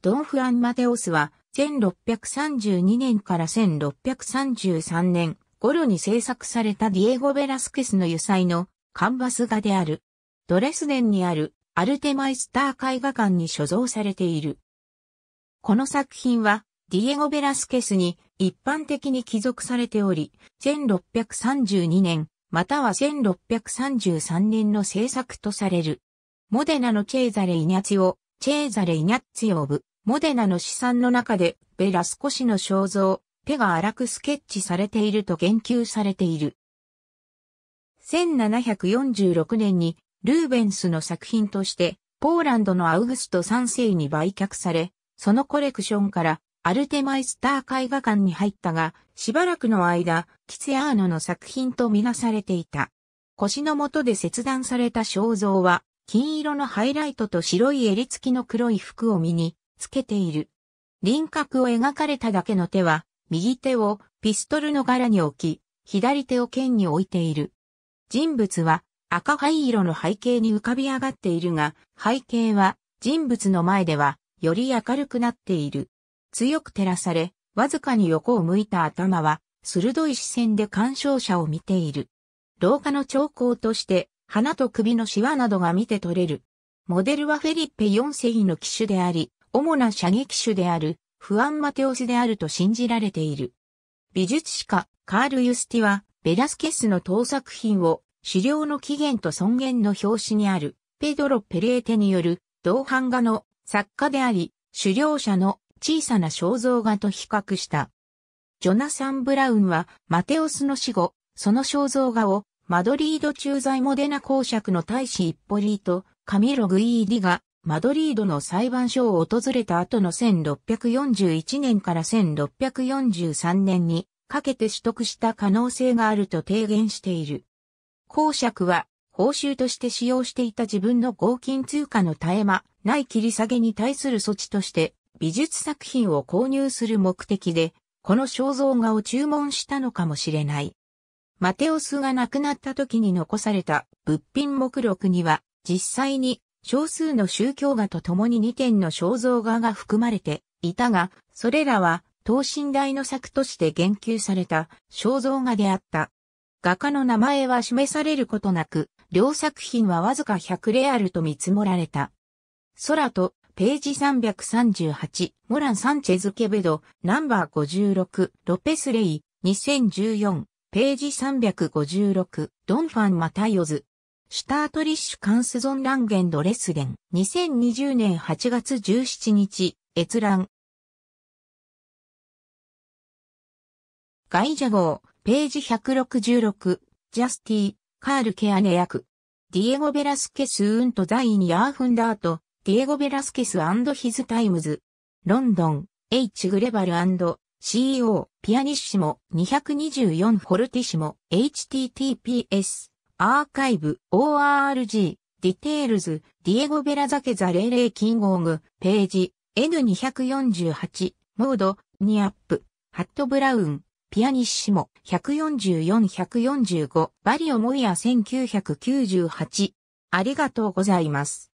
ドン・フアン・マテオスは、1632年から1633年頃に制作されたディエゴ・ベラスケスの油彩のカンバス画である。ドレスデンにあるアルテマイスター絵画館に所蔵されている。この作品は、ディエゴ・ベラスケスに一般的に帰属されており、1632年、または1633年の制作とされる。モデナのチェーザレ・イニャチオ、チェーザレ・イニャッツィオブ、モデナの資産の中で、ベラスコ氏の肖像、手が荒くスケッチされていると言及されている。1746年に、ルーベンスの作品として、ポーランドのアウグスト3世に売却され、そのコレクションからアルテマイスター絵画館に入ったが、しばらくの間、キツヤーノの作品とみなされていた。腰の下で切断された肖像は、金色のハイライトと白い襟付きの黒い服を身に、つけている。輪郭を描かれただけの手は、右手をピストルの柄に置き、左手を剣に置いている。人物は赤灰色の背景に浮かび上がっているが、背景は人物の前ではより明るくなっている。強く照らされ、わずかに横を向いた頭は、鋭い視線で鑑賞者を見ている。廊下の兆候として、花と首のシワなどが見て取れる。モデルはフェリッペ4世の機種であり、主な射撃手であるフアン・マテオスであると信じられている。美術史家カール・ユスティはベラスケスの盗作品を狩猟の起源と尊厳の表紙にあるペドロ・ペレーテによる同版画の作家であり狩猟者の小さな肖像画と比較した。ジョナサン・ブラウンはマテオスの死後、その肖像画をマドリード駐在モデナ公爵の大使イッポリーとカミロ・グイーディがマドリードの裁判所を訪れた後の1641年から1643年にかけて取得した可能性があると提言している。公爵は報酬として使用していた自分の合金通貨の絶え間ない切り下げに対する措置として美術作品を購入する目的でこの肖像画を注文したのかもしれない。マテオスが亡くなった時に残された物品目録には実際に少数の宗教画と共に2点の肖像画が含まれていたが、それらは等身大の作として言及された肖像画であった。画家の名前は示されることなく、両作品はわずか100レアルと見積もられた。空とページ338、モラン・サンチェズ・ケベド、ナンバー56、ロペス・レイ、2014、ページ356、ドンファン・マタイオズ、シュタートリッシュカンスゾンランゲンドレスデン。2020年8月17日、閲覧。ガイジャ号、ページ166、ジャスティ、カール・ケアネ役。ディエゴ・ベラスケス・ウント・ザイン・ヤーフンダート、ディエゴ・ベラスケスヒズ・タイムズ。ロンドン、H・ グレバル &CEO、ピアニッシモ、224フォルティシモ、https。アーカイブ、ORG、ディテールズ、ディエゴ・ベラザケザレレイキングオグ、ページ、N248、モード、ニアップ、ハット・ブラウン、ピアニッシモ、144-145、バリオ・モイア1998。ありがとうございます。